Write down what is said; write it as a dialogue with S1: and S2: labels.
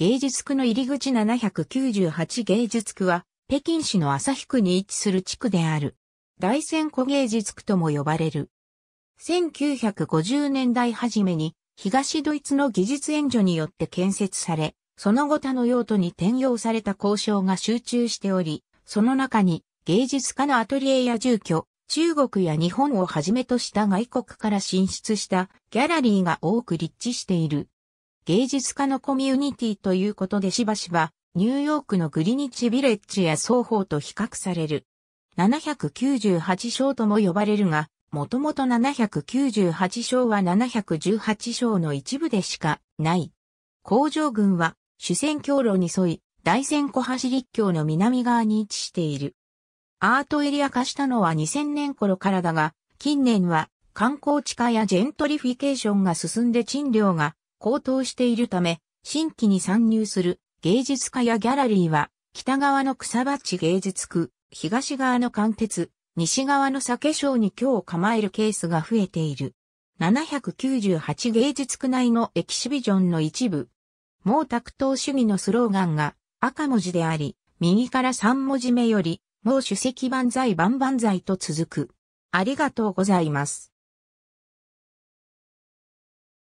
S1: 芸術区の入り口798芸術区は、北京市の朝日区に位置する地区である。大仙古芸術区とも呼ばれる。1950年代初めに、東ドイツの技術援助によって建設され、その後他の用途に転用された交渉が集中しており、その中に芸術家のアトリエや住居、中国や日本をはじめとした外国から進出したギャラリーが多く立地している。芸術家のコミュニティということでしばしば、ニューヨークのグリニッチビレッジや双方と比較される。798章とも呼ばれるが、もともと798章は718章の一部でしかない。工場群は主戦橋路に沿い、大仙湖橋立橋の南側に位置している。アートエリア化したのは2000年頃からだが、近年は観光地化やジェントリフィケーションが進んで賃料が高騰しているため、新規に参入する芸術家やギャラリーは、北側の草鉢芸術区、東側の貫徹、西側の酒商に今日構えるケースが増えている。798芸術区内のエキシビジョンの一部。毛沢東主義のスローガンが赤文字であり、右から3文字目より、毛主席万歳万万歳と続く。ありがとうございま
S2: す。